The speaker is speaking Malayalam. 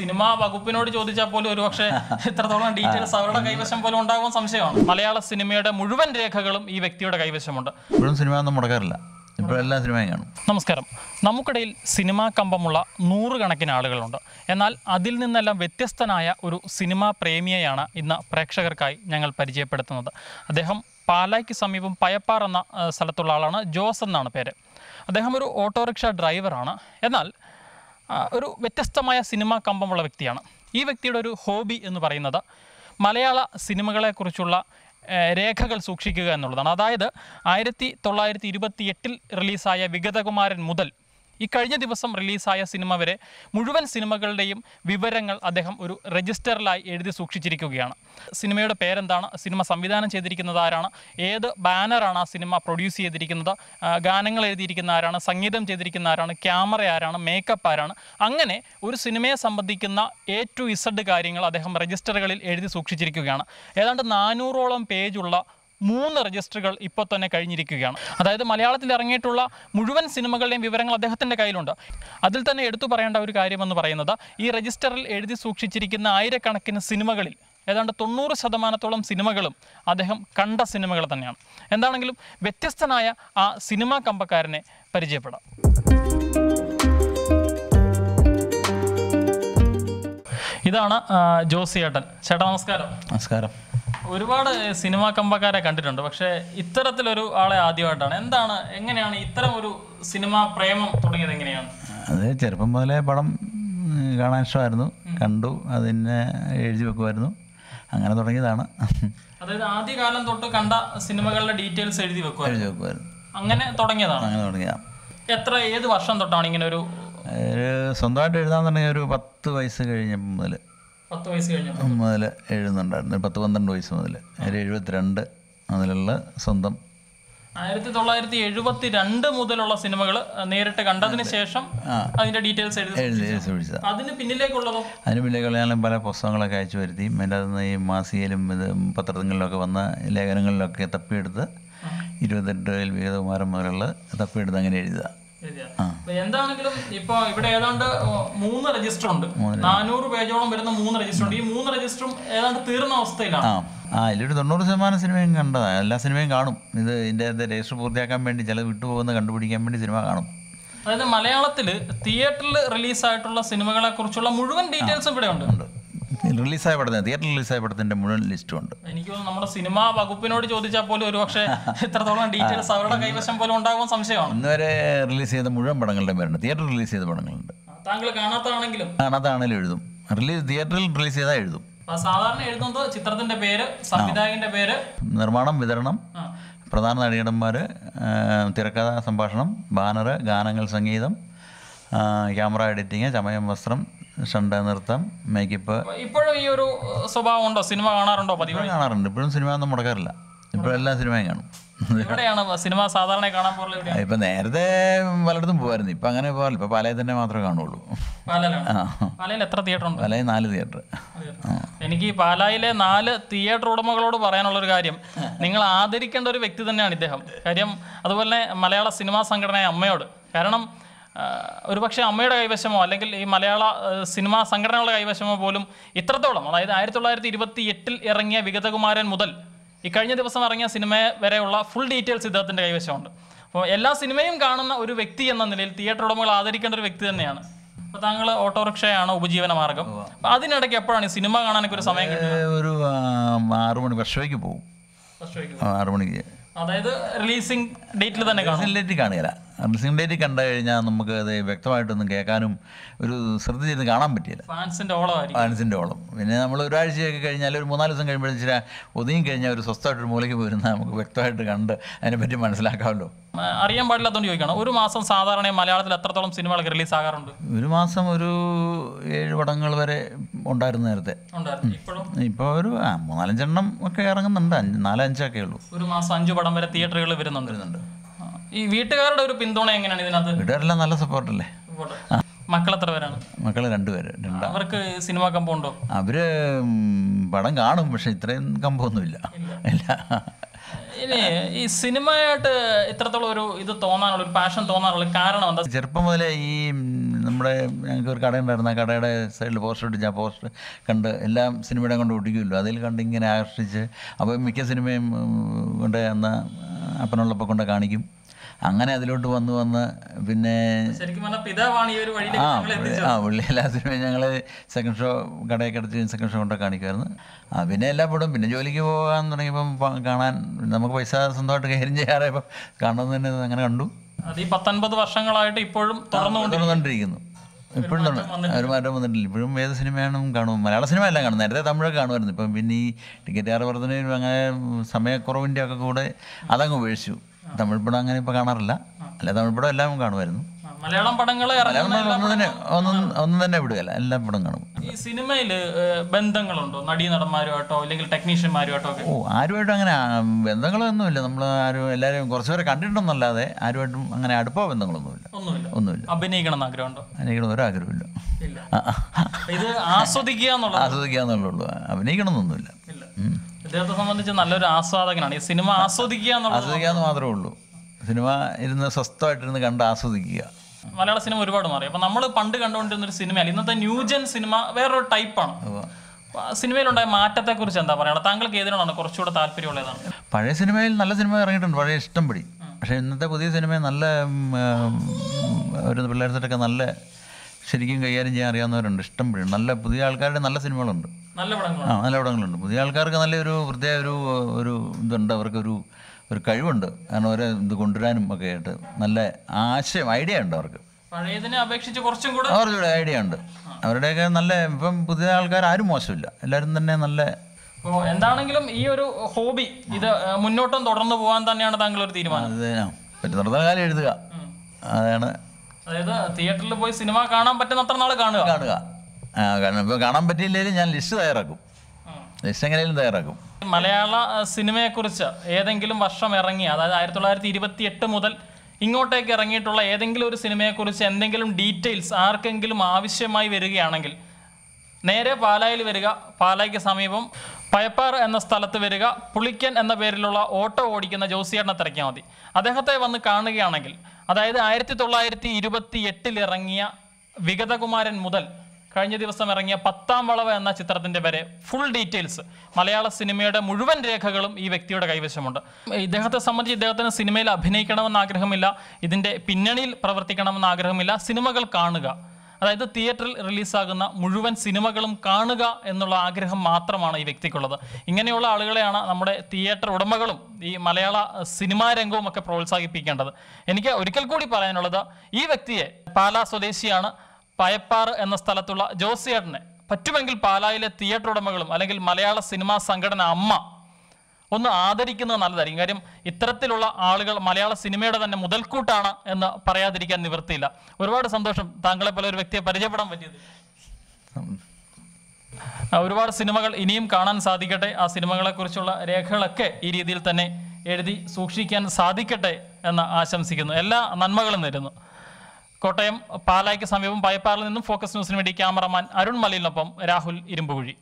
സിനിമാ വകുപ്പിനോട് ചോദിച്ചാൽ പോലും ഒരുപക്ഷെ എത്രത്തോളം ഡീറ്റെയിൽസ് അവരുടെ കൈവശം പോലും ഉണ്ടാകും സംശയമാണ് മലയാള സിനിമയുടെ മുഴുവൻ രേഖകളും ഈ വ്യക്തിയുടെ കൈവശമുണ്ട് സിനിമ ഒന്നും മുടക്കാറില്ല എല്ലാ സിനിമയും കാണും നമസ്കാരം നമുക്കിടയിൽ സിനിമാ കമ്പമുള്ള നൂറുകണക്കിന് ആളുകളുണ്ട് എന്നാൽ അതിൽ നിന്നെല്ലാം വ്യത്യസ്തനായ ഒരു സിനിമാ പ്രേമിയെയാണ് ഇന്ന് പ്രേക്ഷകർക്കായി ഞങ്ങൾ പരിചയപ്പെടുത്തുന്നത് അദ്ദേഹം പാലായ്ക്ക് സമീപം പയപ്പാർ എന്ന സ്ഥലത്തുള്ള ആളാണ് ജോസ് എന്നാണ് പേര് അദ്ദേഹം ഒരു ഓട്ടോറിക്ഷ ഡ്രൈവറാണ് എന്നാൽ ഒരു വ്യത്യസ്തമായ സിനിമാ കമ്പമുള്ള വ്യക്തിയാണ് ഈ വ്യക്തിയുടെ ഒരു ഹോബി എന്ന് പറയുന്നത് മലയാള സിനിമകളെക്കുറിച്ചുള്ള രേഖകൾ സൂക്ഷിക്കുക എന്നുള്ളതാണ് അതായത് ആയിരത്തി തൊള്ളായിരത്തി ഇരുപത്തി എട്ടിൽ റിലീസായ വിഗതകുമാരൻ മുതൽ ഈ കഴിഞ്ഞ ദിവസം റിലീസായ സിനിമ വരെ മുഴുവൻ സിനിമകളുടെയും വിവരങ്ങൾ അദ്ദേഹം ഒരു രജിസ്റ്ററിലായി എഴുതി സൂക്ഷിച്ചിരിക്കുകയാണ് സിനിമയുടെ പേരെന്താണ് സിനിമ സംവിധാനം ചെയ്തിരിക്കുന്നത് ആരാണ് ഏത് ബാനറാണ് ആ സിനിമ പ്രൊഡ്യൂസ് ചെയ്തിരിക്കുന്നത് ഗാനങ്ങൾ എഴുതിയിരിക്കുന്ന ആരാണ് സംഗീതം ചെയ്തിരിക്കുന്ന ആരാണ് ക്യാമറ ആരാണ് മേക്കപ്പ് ആരാണ് അങ്ങനെ ഒരു സിനിമയെ സംബന്ധിക്കുന്ന എ ടു ഇസഡ് കാര്യങ്ങൾ അദ്ദേഹം രജിസ്റ്ററുകളിൽ എഴുതി സൂക്ഷിച്ചിരിക്കുകയാണ് ഏതാണ്ട് നാനൂറോളം പേജുള്ള മൂന്ന് രജിസ്റ്ററുകൾ ഇപ്പോൾ തന്നെ കഴിഞ്ഞിരിക്കുകയാണ് അതായത് മലയാളത്തിൽ ഇറങ്ങിയിട്ടുള്ള മുഴുവൻ സിനിമകളുടെയും വിവരങ്ങൾ അദ്ദേഹത്തിൻ്റെ കയ്യിലുണ്ട് അതിൽ തന്നെ എടുത്തു പറയേണ്ട ഒരു കാര്യമെന്ന് പറയുന്നത് ഈ രജിസ്റ്ററിൽ എഴുതി സൂക്ഷിച്ചിരിക്കുന്ന ആയിരക്കണക്കിന് സിനിമകളിൽ ഏതാണ്ട് തൊണ്ണൂറ് ശതമാനത്തോളം സിനിമകളും അദ്ദേഹം കണ്ട സിനിമകൾ തന്നെയാണ് എന്താണെങ്കിലും വ്യത്യസ്തനായ ആ സിനിമാ കമ്പക്കാരനെ പരിചയപ്പെടാം ഇതാണ് ജോസിയേട്ടൻ ചേട്ടാ നമസ്കാരം നമസ്കാരം ഒരുപാട് സിനിമാ കമ്പക്കാരെ കണ്ടിട്ടുണ്ട് പക്ഷെ ഇത്തരത്തിലൊരു ആളെ ആദ്യമായിട്ടാണ് എന്താണ് എങ്ങനെയാണ് ഇത്തരം ഒരു സിനിമാ പ്രേമം തുടങ്ങിയത് എങ്ങനെയാണ് അത് ചെറുപ്പം മുതലേ പടം കാണാൻ ഇഷ്ടമായിരുന്നു കണ്ടു അതിനെ എഴുതി വെക്കുമായിരുന്നു അങ്ങനെ തുടങ്ങിയതാണ് അതായത് ആദ്യകാലം തൊട്ട് കണ്ട സിനിമകളുടെ ഡീറ്റെയിൽസ് എഴുതി വെക്കുമായിരുന്നു എഴുതി അങ്ങനെ തുടങ്ങിയതാണ് അങ്ങനെ തുടങ്ങിയതാണ് എത്ര ഏത് വർഷം തൊട്ടാണ് ഇങ്ങനെ ഒരു സ്വന്തമായിട്ട് എഴുതാൻ തുടങ്ങിയ ഒരു പത്ത് വയസ്സ് കഴിഞ്ഞ മുതൽ പത്ത് വയസ്സ് കഴിഞ്ഞപ്പോൾ മുതൽ എഴുതുന്നുണ്ടായിരുന്നു പത്ത് പന്ത്രണ്ട് വയസ്സ് മുതൽ ഒരു എഴുപത്തിരണ്ട് അതിലുള്ള സ്വന്തം ആയിരത്തി തൊള്ളായിരത്തി എഴുപത്തി രണ്ട് മുതലുള്ള സിനിമകൾ നേരിട്ട് കണ്ടതിന് ശേഷം അതിന്റെ ഡീറ്റെയിൽസ് എഴുതി അതിന് പിന്നിലേക്കുള്ളതോ അതിന് പിന്നിലേക്കുള്ള ഞാൻ പല പുസ്തകങ്ങളൊക്കെ അയച്ചു വരുത്തി എൻ്റെ അതിൽ ഈ മാസികയിലും ഇത് പത്രങ്ങളിലൊക്കെ വന്ന ലേഖനങ്ങളിലൊക്കെ തപ്പിയെടുത്ത് ഇരുപത്തെട്ട് വികതകുമാരന്മാരുള്ള തപ്പിയെടുത്ത് അങ്ങനെ എഴുതുക എന്താണെങ്കിലും ഇപ്പൊ ഇവിടെ ഏതാണ്ട് മൂന്ന് രജിസ്റ്റർ ഉണ്ട് നാനൂറ് പേജോളം വരുന്ന മൂന്ന് രജിസ്റ്റർ ഉണ്ട് ഈ മൂന്ന് രജിസ്റ്ററും ഏതാണ്ട് തീർന്ന അവസ്ഥയിലാണ് ആ ഇതിലൊരു തൊണ്ണൂറ് ശതമാനം സിനിമയും കണ്ടതാണ് എല്ലാ സിനിമയും കാണും ഇത് ഇതിൻ്റെ രജിസ്റ്റർ പൂർത്തിയാക്കാൻ വേണ്ടി ചില വിട്ടുപോകുന്ന കണ്ടുപിടിക്കാൻ വേണ്ടി സിനിമ കാണും അതായത് മലയാളത്തിൽ തിയേറ്ററിൽ റിലീസായിട്ടുള്ള സിനിമകളെ കുറിച്ചുള്ള മുഴുവൻ ഡീറ്റെയിൽസും ഇവിടെ ഉണ്ട് റിലീസായ പടത്തിന് തിയേറ്റർ റിലീസായ പടത്തിന്റെ മുഴുവൻ ലിസ്റ്റും ഉണ്ട് എനിക്ക് നമ്മുടെ സിനിമാ വകുപ്പിനോട് ചോദിച്ചാൽ പോലും ഒരു പക്ഷേ ഇത്രത്തോളം ഡീറ്റെയിൽസ് അവരുടെ കൈവശം പോലും ഉണ്ടാകുമെന്ന് സംശയമാണ് ഇന്നുവരെ റിലീസ് ചെയ്ത മുഴുവൻ പടങ്ങളുടെ പേരുണ്ട് തിയേറ്റർ റിലീസ് ചെയ്ത പടങ്ങളുണ്ട് താങ്കൾ കാണാത്തതാണെങ്കിലും കാണാത്താണെങ്കിലും എഴുതും റിലീസ് തിയേറ്ററിൽ റിലീസ് ചെയ്താൽ എഴുതും സാധാരണ എഴുതുന്നത് ചിത്രത്തിന്റെ പേര് സംവിധായകന്റെ പേര് നിർമ്മാണം വിതരണം പ്രധാന നടീടന്മാർ തിരക്കഥ സംഭാഷണം ബാനർ ഗാനങ്ങൾ സംഗീതം ക്യാമറ എഡിറ്റിങ് ചമയം വസ്ത്രം ഷണ്ട നൃത്തം മേക്കപ്പ് ഇപ്പോഴും ഈ ഒരു സ്വഭാവം ഉണ്ടോ സിനിമ കാണാറുണ്ടോ പതിവ് കാണാറുണ്ട് ഇപ്പോഴും സിനിമ ഒന്നും മുടക്കാറില്ല എല്ലാ സിനിമയും കാണും സിനിമ സാധാരണ കാണാൻ പോലെ ഇപ്പൊ നേരത്തെ പലയിടത്തും പോവായിരുന്നു ഇപ്പൊ അങ്ങനെ പോകാറില്ല ഇപ്പൊ പാലയിൽ തന്നെ മാത്രമേ കാണുള്ളൂ എത്ര തിയേറ്റർ ഉണ്ട് പാലയിൽ നാല് തിയേറ്റർ എനിക്ക് പാലായിലെ നാല് തിയേറ്റർ ഉടമകളോട് പറയാനുള്ള ഒരു കാര്യം നിങ്ങൾ ആദരിക്കേണ്ട ഒരു വ്യക്തി തന്നെയാണ് ഇദ്ദേഹം കാര്യം അതുപോലെ മലയാള സിനിമാ സംഘടനയായ അമ്മയോട് കാരണം ഒരുപക്ഷെ അമ്മയുടെ കൈവശമോ അല്ലെങ്കിൽ ഈ മലയാള സിനിമാ സംഘടനകളുടെ കൈവശമോ പോലും ഇത്രത്തോളം അതായത് ആയിരത്തി തൊള്ളായിരത്തി ഇരുപത്തി എട്ടിൽ ഇറങ്ങിയ വിഗതകുമാരൻ മുതൽ കഴിഞ്ഞ ദിവസം ഇറങ്ങിയ സിനിമ വരെയുള്ള ഫുൾ ഡീറ്റെയിൽസ് ഇദ്ദേഹത്തിൻ്റെ കൈവശമുണ്ട് അപ്പോൾ എല്ലാ സിനിമയും കാണുന്ന ഒരു വ്യക്തി എന്ന നിലയിൽ തിയേറ്റർ ഉടമകൾ ആദരിക്കേണ്ട ഒരു വ്യക്തി തന്നെയാണ് അപ്പോൾ താങ്കൾ ഓട്ടോറിക്ഷയാണ് ഉപജീവന മാർഗം അപ്പോൾ അതിനിടയ്ക്ക് എപ്പോഴാണ് ഈ സിനിമ കാണാനൊക്കെ ഒരു സമയം ഒരു ആറു മണി വർഷമേക്ക് പോകും മണിക്ക് അതായത് റിലീസിംഗ് ഡേറ്റിൽ തന്നെ കാണും സിനിമയിലേക്ക് കണ്ടു കഴിഞ്ഞാൽ നമുക്ക് അത് വ്യക്തമായിട്ടൊന്നും കേൾക്കാനും ഒരു ശ്രദ്ധ ചെയ്ത് കാണാൻ പറ്റിയില്ല ഫാൻസിൻ്റെ ഓളം ഫാൻസിൻ്റെ ഓളം പിന്നെ നമ്മൾ ഒരാഴ്ചയൊക്കെ കഴിഞ്ഞാൽ ഒരു മൂന്നാല് ദിവസം കഴിയുമ്പോൾ ചില ഒതുങ്ങി കഴിഞ്ഞാൽ ഒരു സ്വസ്ഥമായിട്ടൊരു മൂലയ്ക്ക് പോയിരുന്ന നമുക്ക് വ്യക്തമായിട്ട് കണ്ട് അതിനെപ്പറ്റി മനസ്സിലാക്കാമല്ലോ അറിയാൻ പാടില്ലാത്തോണ്ട് ചോദിക്കണം ഒരു മാസം സാധാരണ മലയാളത്തിൽ എത്രത്തോളം സിനിമകളൊക്കെ റിലീസ് ആകാറുണ്ട് ഒരു മാസം ഒരു ഏഴ് പടങ്ങൾ വരെ ഉണ്ടായിരുന്നു നേരത്തെ ഇപ്പോൾ ഒരു മൂന്നാലഞ്ചെണ്ണം ഒക്കെ ഇറങ്ങുന്നുണ്ട് അഞ്ച് നാലഞ്ചൊക്കെ ഉള്ളൂ ഒരു മാസം അഞ്ച് പടം വരെ തിയേറ്ററുകളിൽ വരുന്നുണ്ട് വരുന്നുണ്ട് ഈ വീട്ടുകാരുടെ ഒരു പിന്തുണ എങ്ങനെയാണ് ഇതിനകത്ത് വീട്ടുകാരെല്ലാം നല്ല സപ്പോർട്ടല്ലേ മക്കൾ എത്ര പേരാണ് മക്കൾ രണ്ടുപേര് രണ്ടാ അവർക്ക് സിനിമ ഉണ്ടോ അവര് പടം കാണും പക്ഷെ ഇത്രയും കമ്പൊന്നുമില്ല ഈ സിനിമയായിട്ട് ഇത്രത്തോളം ഒരു ഇത് തോന്നാനുള്ള ഒരു പാഷൻ തോന്നാനുള്ള കാരണം എന്താ ചെറുപ്പം മുതലേ ഈ നമ്മുടെ ഞങ്ങൾക്ക് ഒരു കട ഉണ്ടായിരുന്നു ആ കടയുടെ സൈഡിൽ പോസ്റ്റർ ഇട്ടിച്ച് ആ പോസ്റ്റർ കണ്ട് എല്ലാം സിനിമയുടെ കൊണ്ട് ഒട്ടിക്കുമല്ലോ അതിൽ കണ്ട് ഇങ്ങനെ ആകർഷിച്ച് അപ്പോൾ മിക്ക സിനിമയും കൊണ്ട് അന്ന് അപ്പനുള്ളപ്പം കൊണ്ട് കാണിക്കും അങ്ങനെ അതിലോട്ട് വന്നു വന്ന് പിന്നെ ആ ആ എല്ലാത്തിനും ഞങ്ങൾ സെക്കൻഡ് ഷോ കടയൊക്കെ അടുത്ത് സെക്കൻഡ് ഷോ കൊണ്ടൊക്കെ കാണിക്കുമായിരുന്നു ആ പിന്നെ എല്ലാ പടവും പിന്നെ ജോലിക്ക് പോകാൻ തുടങ്ങിയപ്പം കാണാൻ നമുക്ക് പൈസ സ്വന്തമായിട്ട് കൈകാര്യം ചെയ്യാറേ ഇപ്പം കാണണമെന്ന് തന്നെ അങ്ങനെ കണ്ടു വർഷങ്ങളായിട്ട് ഇപ്പോഴും തുറന്നുകൊണ്ടിരിക്കുന്നു ഇപ്പോഴും ഒരു മാറ്റം വന്നിട്ടില്ല ഇപ്പോഴും ഏത് സിനിമയാണ് കാണും മലയാള സിനിമ എല്ലാം കാണും നേരത്തെ തമിഴൊക്കെ കാണുമായിരുന്നു ഇപ്പം പിന്നെ ഈ ടിക്കറ്റ് ആറ് വർധനയും അങ്ങനെ സമയക്കുറവിൻ്റെ ഒക്കെ കൂടെ അതങ്ങ് ഉപേക്ഷിച്ചു തമിഴ് പടം അങ്ങനെ ഇപ്പൊ കാണാറില്ല അല്ല തമിഴ് പടം എല്ലാം കാണുമായിരുന്നു മലയാളം ഒന്നും തന്നെ വിടുകയല്ല എല്ലാ പടം കാണും ഈ സിനിമയിൽ ബന്ധങ്ങളുണ്ടോ നടീ നടന്മാരുമായിട്ടോ അല്ലെങ്കിൽ ടെക്നീഷ്യന്മാരുമായിട്ടോ ഓ ആരുമായിട്ടും അങ്ങനെ ബന്ധങ്ങളൊന്നുമില്ല നമ്മൾ ആരും എല്ലാവരും കുറച്ചുപേരെ കണ്ടിട്ടുണ്ടെന്നല്ലാതെ ആരുമായിട്ടും അങ്ങനെ അടുപ്പോ ബന്ധങ്ങളൊന്നുമില്ല ഒന്നുമില്ല ഒന്നുമില്ല അഭിനയിക്കണം എന്ന് ആഗ്രഹമുണ്ടോ അഭിനയിക്കണം ഒരാഗ്രഹമില്ല ഇത് ആസ്വദിക്കുക ആസ്വദിക്കുക എന്നുള്ളൂ അഭിനയിക്കണം എന്നൊന്നുമില്ല അദ്ദേഹത്തെ സംബന്ധിച്ച് നല്ലൊരു ആസ്വാദകനാണ് ഈ സിനിമ ആസ്വദിക്കുക ആസ്വദിക്കുക എന്ന് മാത്രമേ ഉള്ളൂ സിനിമ ഇരുന്ന് സ്വസ്ഥമായിട്ടിരുന്ന് കണ്ട് ആസ്വദിക്കുക മലയാള സിനിമ ഒരുപാട് മാറി അപ്പൊ നമ്മൾ പണ്ട് കണ്ടുകൊണ്ടിരുന്ന ഒരു സിനിമയല്ല ഇന്നത്തെ ന്യൂജൻ സിനിമ വേറൊരു ടൈപ്പാണ് സിനിമയിലുണ്ടായ മാറ്റത്തെ കുറിച്ച് എന്താ പറയുക താങ്കൾക്ക് ഏതിനോടാണ് കുറച്ചുകൂടെ താല്പര്യമുള്ളതാണ് പഴയ സിനിമയിൽ നല്ല സിനിമ ഇറങ്ങിയിട്ടുണ്ട് പഴയ ഇഷ്ടം പക്ഷെ പക്ഷേ ഇന്നത്തെ പുതിയ സിനിമ നല്ല ഒരു പിള്ളേർത്തിട്ടൊക്കെ നല്ല ശരിക്കും കൈകാര്യം ചെയ്യാൻ അറിയാവുന്നവരുണ്ട് ഇഷ്ടം നല്ല പുതിയ ആൾക്കാരുടെ നല്ല സിനിമകളുണ്ട് ആ നല്ല പടങ്ങളുണ്ട് പുതിയ ആൾക്കാർക്ക് നല്ലൊരു പ്രത്യേക ഒരു ഒരു ഇതുണ്ട് അവർക്കൊരു ഒരു കഴിവുണ്ട് കാരണം അവരെ ഇത് കൊണ്ടുവരാനും ഒക്കെ ആയിട്ട് നല്ല ആശയം ഐഡിയ ഉണ്ട് അവർക്ക് അവരുടെ ഐഡിയ ഉണ്ട് അവരുടെയൊക്കെ നല്ല ഇപ്പം പുതിയ ആൾക്കാർ ആരും മോശമില്ല എല്ലാവരും തന്നെ നല്ല എന്താണെങ്കിലും ഈ ഒരു ഹോബി ഇത് മുന്നോട്ടും തുടർന്ന് പോകാൻ തന്നെയാണ് താങ്കൾ ഒരു തീരുമാനം പറ്റുന്നിടത്തോളം കാലം എഴുതുക അതാണ് അതായത് തിയേറ്ററിൽ പോയി സിനിമ കാണാൻ പറ്റുന്ന അത്ര നാൾ കാണുക കാണുക കാണാൻ പറ്റിയില്ലെങ്കിലും ഞാൻ ലിസ്റ്റ് തയ്യാറാക്കും ലിസ്റ്റ് എങ്ങനെയും തയ്യാറാക്കും മലയാള സിനിമയെക്കുറിച്ച് ഏതെങ്കിലും വർഷം ഇറങ്ങി അതായത് ആയിരത്തി തൊള്ളായിരത്തി ഇരുപത്തി എട്ട് മുതൽ ഇങ്ങോട്ടേക്ക് ഇറങ്ങിയിട്ടുള്ള ഏതെങ്കിലും ഒരു സിനിമയെക്കുറിച്ച് എന്തെങ്കിലും ഡീറ്റെയിൽസ് ആർക്കെങ്കിലും ആവശ്യമായി വരികയാണെങ്കിൽ നേരെ പാലായിൽ വരിക പാലായ്ക്ക് സമീപം പയപ്പാർ എന്ന സ്ഥലത്ത് വരിക പുളിക്കൻ എന്ന പേരിലുള്ള ഓട്ടോ ഓടിക്കുന്ന ജോസിയേട്ടനെ തിരക്കിയാൽ മതി അദ്ദേഹത്തെ വന്ന് കാണുകയാണെങ്കിൽ അതായത് ആയിരത്തി തൊള്ളായിരത്തി ഇരുപത്തി എട്ടിൽ ഇറങ്ങിയ വിഗതകുമാരൻ മുതൽ കഴിഞ്ഞ ദിവസം ഇറങ്ങിയ പത്താം വളവ് എന്ന ചിത്രത്തിന്റെ വരെ ഫുൾ ഡീറ്റെയിൽസ് മലയാള സിനിമയുടെ മുഴുവൻ രേഖകളും ഈ വ്യക്തിയുടെ കൈവശമുണ്ട് ഇദ്ദേഹത്തെ സംബന്ധിച്ച് ഇദ്ദേഹത്തിന് സിനിമയിൽ അഭിനയിക്കണമെന്ന് ആഗ്രഹമില്ല ഇതിന്റെ പിന്നണിയിൽ പ്രവർത്തിക്കണമെന്ന് ആഗ്രഹമില്ല സിനിമകൾ കാണുക അതായത് തിയേറ്ററിൽ റിലീസാകുന്ന മുഴുവൻ സിനിമകളും കാണുക എന്നുള്ള ആഗ്രഹം മാത്രമാണ് ഈ വ്യക്തിക്കുള്ളത് ഇങ്ങനെയുള്ള ആളുകളെയാണ് നമ്മുടെ തിയേറ്റർ ഉടമകളും ഈ മലയാള സിനിമാ രംഗവും ഒക്കെ പ്രോത്സാഹിപ്പിക്കേണ്ടത് എനിക്ക് ഒരിക്കൽ കൂടി പറയാനുള്ളത് ഈ വ്യക്തിയെ പാലാ സ്വദേശിയാണ് പയപ്പാറ് എന്ന സ്ഥലത്തുള്ള ജോസിയേട്ടനെ പറ്റുമെങ്കിൽ പാലായിലെ തിയേറ്റർ ഉടമകളും അല്ലെങ്കിൽ മലയാള സിനിമാ സംഘടന അമ്മ ഒന്ന് ആദരിക്കുന്നത് നല്ലതായിരിക്കും കാര്യം ഇത്തരത്തിലുള്ള ആളുകൾ മലയാള സിനിമയുടെ തന്നെ മുതൽക്കൂട്ടാണ് എന്ന് പറയാതിരിക്കാൻ നിവൃത്തിയില്ല ഒരുപാട് സന്തോഷം താങ്കളെ പോലെ ഒരു വ്യക്തിയെ പരിചയപ്പെടാൻ പറ്റിയത് ഒരുപാട് സിനിമകൾ ഇനിയും കാണാൻ സാധിക്കട്ടെ ആ സിനിമകളെക്കുറിച്ചുള്ള രേഖകളൊക്കെ ഈ രീതിയിൽ തന്നെ എഴുതി സൂക്ഷിക്കാൻ സാധിക്കട്ടെ എന്ന് ആശംസിക്കുന്നു എല്ലാ നന്മകളും നേരുന്നു കോട്ടയം പാലായ്ക്ക് സമീപം പയപ്പാറിൽ നിന്നും ഫോക്കസ് ന്യൂസിന് വേണ്ടി ക്യാമറമാൻ അരുൺ മലയിലിനൊപ്പം രാഹുൽ ഇരുമ്പുകുഴി